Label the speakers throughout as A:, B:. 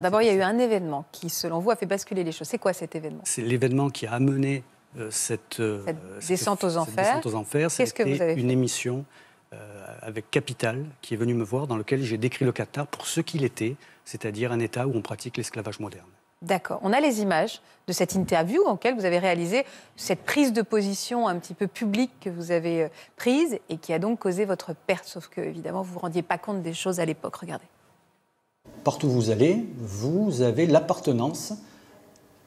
A: D'abord, il y a eu un événement qui, selon vous, a fait basculer les choses. C'est quoi cet événement
B: C'est l'événement qui a amené euh, cette, euh, descente aux enfers. Cette aux enfers, c'est une émission euh, avec Capital qui est venu me voir, dans lequel j'ai décrit le Qatar pour ce qu'il était, c'est-à-dire un État où on pratique l'esclavage moderne.
A: D'accord. On a les images de cette interview en laquelle vous avez réalisé cette prise de position un petit peu publique que vous avez prise et qui a donc causé votre perte, sauf que, évidemment, vous ne vous rendiez pas compte des choses à l'époque. Regardez
B: partout où vous allez, vous avez l'appartenance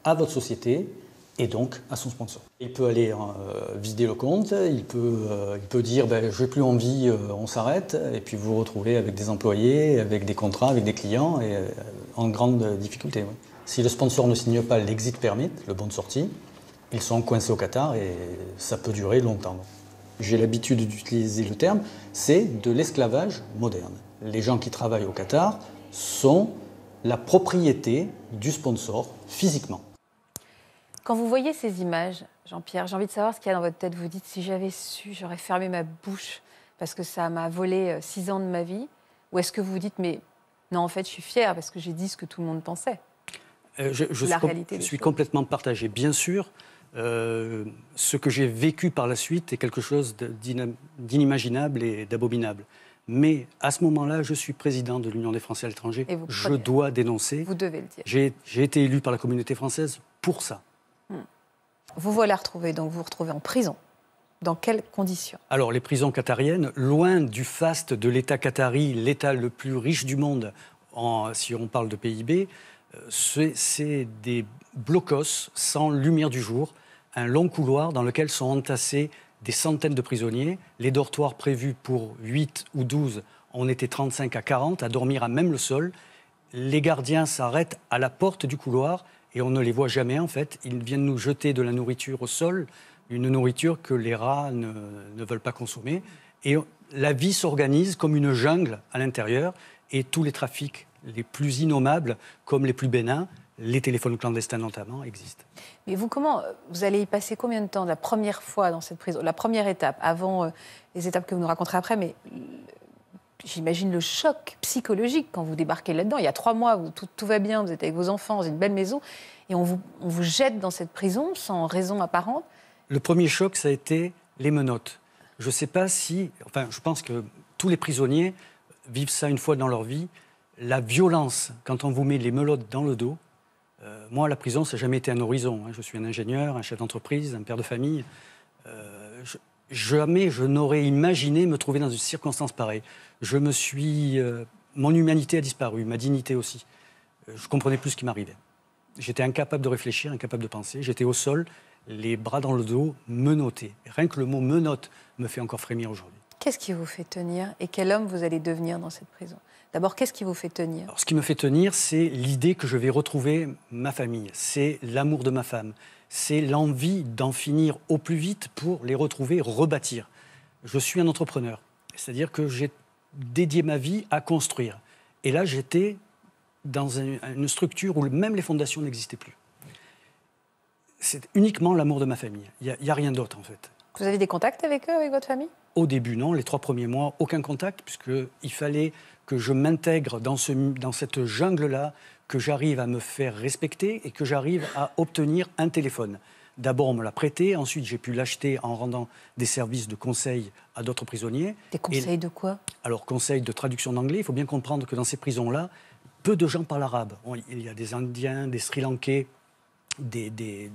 B: à votre société et donc à son sponsor. Il peut aller euh, vider le compte, il peut, euh, peut dire je ben, j'ai plus envie, euh, on s'arrête, et puis vous vous retrouvez avec des employés, avec des contrats, avec des clients, et euh, en grande difficulté. Si le sponsor ne signe pas l'exit permit, le bon de sortie, ils sont coincés au Qatar et ça peut durer longtemps. J'ai l'habitude d'utiliser le terme, c'est de l'esclavage moderne. Les gens qui travaillent au Qatar sont la propriété du sponsor physiquement.
A: Quand vous voyez ces images, Jean-Pierre, j'ai envie de savoir ce qu'il y a dans votre tête. Vous dites, si j'avais su, j'aurais fermé ma bouche parce que ça m'a volé euh, six ans de ma vie. Ou est-ce que vous vous dites, mais non, en fait, je suis fier parce que j'ai dit ce que tout le monde pensait
B: euh, Je, suis, je suis complètement partagé. Bien sûr, euh, ce que j'ai vécu par la suite est quelque chose d'inimaginable et d'abominable. Mais à ce moment-là, je suis président de l'Union des Français à l'étranger. Je dois dénoncer. Vous devez le dire. J'ai été élu par la communauté française pour ça.
A: Hmm. Vous voilà retrouvé, donc vous vous retrouvez en prison. Dans quelles conditions
B: Alors, les prisons qatariennes, loin du faste de l'État qatari, l'État le plus riche du monde, en, si on parle de PIB, euh, c'est des blocos sans lumière du jour, un long couloir dans lequel sont entassés des centaines de prisonniers. Les dortoirs prévus pour 8 ou 12, on était 35 à 40 à dormir à même le sol. Les gardiens s'arrêtent à la porte du couloir et on ne les voit jamais en fait. Ils viennent nous jeter de la nourriture au sol, une nourriture que les rats ne, ne veulent pas consommer. Et la vie s'organise comme une jungle à l'intérieur et tous les trafics les plus innommables comme les plus bénins les téléphones clandestins notamment, existent.
A: Mais vous, comment vous allez y passer combien de temps la première fois dans cette prison, la première étape, avant euh, les étapes que vous nous raconterez après, mais J'imagine le choc psychologique quand vous débarquez là-dedans. Il y a trois mois, tout, va bien, vous êtes avec vos enfants, vous avez une belle maison, et on vous, on vous jette dans cette prison sans raison apparente.
B: Le premier choc, ça a été les menottes. Je ne sais pas si, enfin, je pense que tous les prisonniers vivent ça une fois dans leur vie. La violence, quand on vous met les menottes dans le dos, euh, moi, la prison, ça n'a jamais été un horizon. Hein. Je suis un ingénieur, un chef d'entreprise, un père de famille. Euh, jamais je n'aurais imaginé me trouver dans une circonstance pareille. Je me suis... Euh, mon humanité a disparu, ma dignité aussi. Je comprenais plus ce qui m'arrivait. J'étais incapable de réfléchir, incapable de penser. J'étais au sol, les bras dans le dos, menotté. Rien que le mot menotte me fait encore frémir aujourd'hui.
A: Qu'est-ce qui vous fait tenir et quel homme vous allez devenir dans cette prison D'abord, qu'est-ce qui vous fait tenir Alors,
B: Ce qui me fait tenir, c'est l'idée que je vais retrouver ma famille, c'est l'amour de ma femme, c'est l'envie d'en finir au plus vite pour les retrouver, rebâtir. Je suis un entrepreneur, c'est-à-dire que j'ai dédié ma vie à construire. Et là, j'étais dans une structure où même les fondations n'existaient plus. C'est uniquement l'amour de ma famille, il n'y a, a rien d'autre en fait.
A: Vous avez des contacts avec eux, avec votre famille
B: Au début, non. Les trois premiers mois, aucun contact, puisqu'il fallait que je m'intègre dans, ce, dans cette jungle-là, que j'arrive à me faire respecter et que j'arrive à obtenir un téléphone. D'abord, on me l'a prêté, ensuite j'ai pu l'acheter en rendant des services de conseil à d'autres prisonniers. Des conseils de quoi Alors, conseils de traduction d'anglais. Il faut bien comprendre que dans ces prisons-là, peu de gens parlent arabe. Il y a des Indiens, des Sri Lankais, des,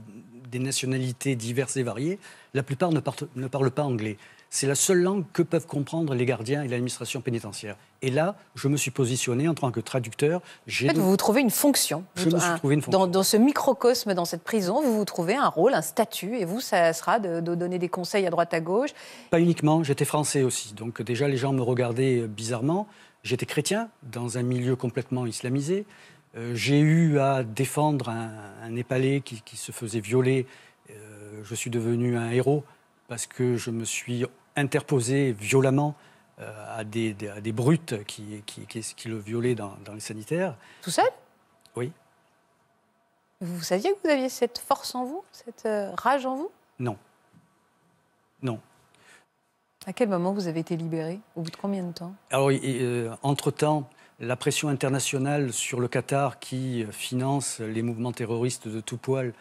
B: nationalités diverses et variées, la plupart ne, parlent pas anglais. C'est la seule langue que peuvent comprendre les gardiens et l'administration pénitentiaire. Et là, je me suis positionné en tant que traducteur. En fait, vous vous trouvez une
A: fonction. Je me suis trouvé une fonction. Dans, ce microcosme, dans cette prison, vous vous trouvez un rôle, un statut, et vous, ça sera de, de donner des conseils à droite à gauche.
B: Pas uniquement, j'étais français aussi. Donc déjà, les gens me regardaient euh, bizarrement. J'étais chrétien, dans un milieu complètement islamisé. Euh, j'ai eu à défendre un, Népalais qui, se faisait violer. Euh, je suis devenu un héros parce que je me suis interposé violemment euh, à, des, des, brutes qui, qui le violaient dans, dans, les sanitaires. Tout seul Oui.
A: Vous saviez que vous aviez cette force en vous, cette rage en vous
B: Non. Non.
A: À quel moment vous avez été libéré Au bout de combien de temps
B: Alors, entre-temps, la pression internationale sur le Qatar qui finance les mouvements terroristes de tout poil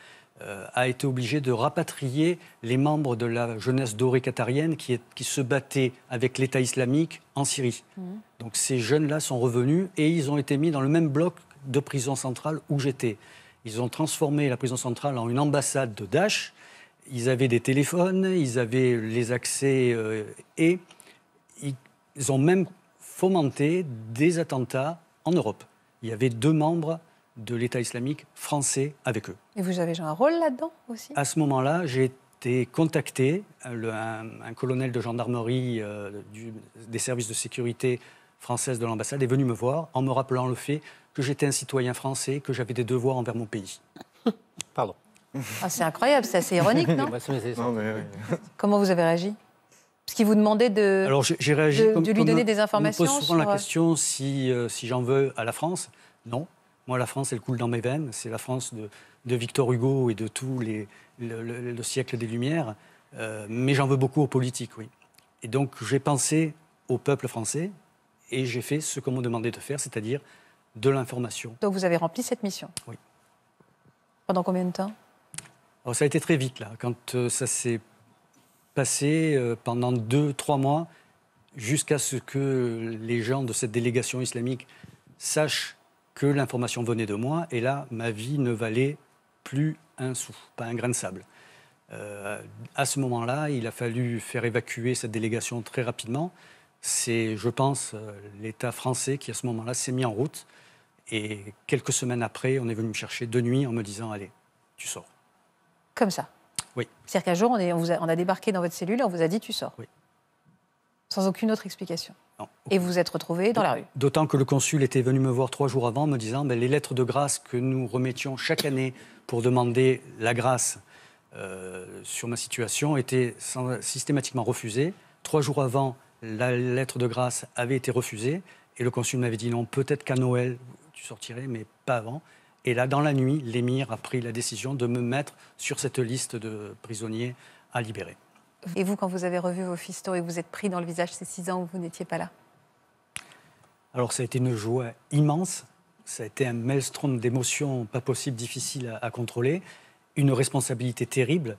B: euh, a été obligée de rapatrier les membres de la jeunesse dorée qatarienne qui, se battaient avec l'État islamique en Syrie. Mmh. Donc ces jeunes-là sont revenus et ils ont été mis dans le même bloc de prison centrale où j'étais. Ils ont transformé la prison centrale en une ambassade de Daesh. Ils avaient des téléphones, ils avaient les accès euh, et ils ont même fomenter des attentats en Europe. Il y avait deux membres de l'État islamique français avec eux.
A: Et vous avez joué un rôle là-dedans aussi À
B: ce moment-là, j'ai été contacté, un, colonel de gendarmerie euh, des services de sécurité française de l'ambassade est venu me voir en me rappelant le fait que j'étais un citoyen français, que j'avais des devoirs envers mon pays. Pardon.
A: Ah, c'est incroyable, c'est assez ironique, non, Comment vous avez réagi parce qu'il vous demandait de, j'ai réagi lui donner des informations. On me pose souvent la euh,
B: question si, euh, si j'en veux à la France. Non. Moi, la France, elle coule dans mes veines. C'est la France de, Victor Hugo et de tout les. le, siècle des Lumières. Euh, mais j'en veux beaucoup aux politiques, oui. Et donc, j'ai pensé au peuple français et j'ai fait ce qu'on m'a demandé de faire, c'est-à-dire de l'information.
A: Donc, vous avez rempli cette mission Oui. Pendant combien de temps
B: oh, ça a été très vite, là. Quand ça s'est passer euh, pendant deux, trois mois jusqu'à ce que les gens de cette délégation islamique sachent que l'information venait de moi. Et là, ma vie ne valait plus un sou, pas un grain de sable. Euh, à ce moment-là, il a fallu faire évacuer cette délégation très rapidement. C'est, je pense, euh, l'État français qui, à ce moment-là, s'est mis en route. Et quelques semaines après, on est venu me chercher de nuit en me disant, allez, tu sors. Comme ça oui.
A: C'est-à-dire qu'un jour, on, a, débarqué dans votre cellule et on vous a dit tu sors. Oui. Sans aucune autre explication. Et vous vous êtes retrouvé dans la rue.
B: D'autant que le consul était venu me voir trois jours avant me disant ben, les lettres de grâce que nous remettions chaque année pour demander la grâce euh, sur ma situation étaient systématiquement refusées. Trois jours avant, la lettre de grâce avait été refusée et le consul m'avait dit non, peut-être qu'à Noël, tu sortirais, mais pas avant. Et là, dans la nuit, l'émir a pris la décision de me mettre sur cette liste de prisonniers à libérer.
A: Et vous, quand vous avez revu vos fistons et vous êtes pris dans le visage ces six ans où vous n'étiez pas là
B: Alors, ça a été une joie immense. Ça a été un maelstrom d'émotions pas possible, difficile à, contrôler. Une responsabilité terrible.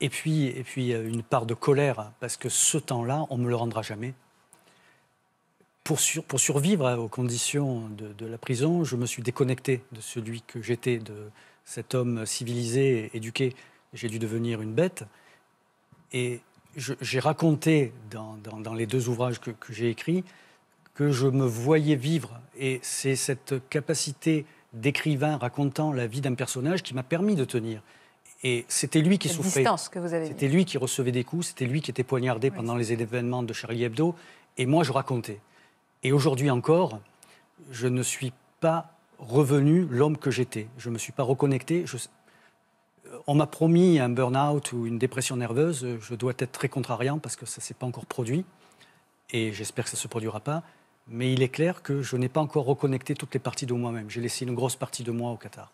B: Et puis, et puis, euh, une part de colère, parce que ce temps-là, on ne me le rendra jamais pour, pour survivre aux conditions de, la prison, je me suis déconnecté de celui que j'étais, de cet homme civilisé, éduqué. J'ai dû devenir une bête. Et j'ai raconté dans, les deux ouvrages que, j'ai écrits que je me voyais vivre. Et c'est cette capacité d'écrivain racontant la vie d'un personnage qui m'a permis de tenir. Et c'était lui qui souffrait.
A: C'était
B: lui qui recevait des coups, c'était lui qui était poignardé pendant les événements de Charlie Hebdo. Et moi, je racontais. Et aujourd'hui encore, je ne suis pas revenu l'homme que j'étais. Je ne me suis pas reconnecté. Euh, on m'a promis un burn-out ou une dépression nerveuse. Je dois être très contrariant parce que ça ne s'est pas encore produit. Et j'espère que ça ne se produira pas. Mais il est clair que je n'ai pas encore reconnecté toutes les parties de moi-même. J'ai laissé une grosse partie de moi au Qatar.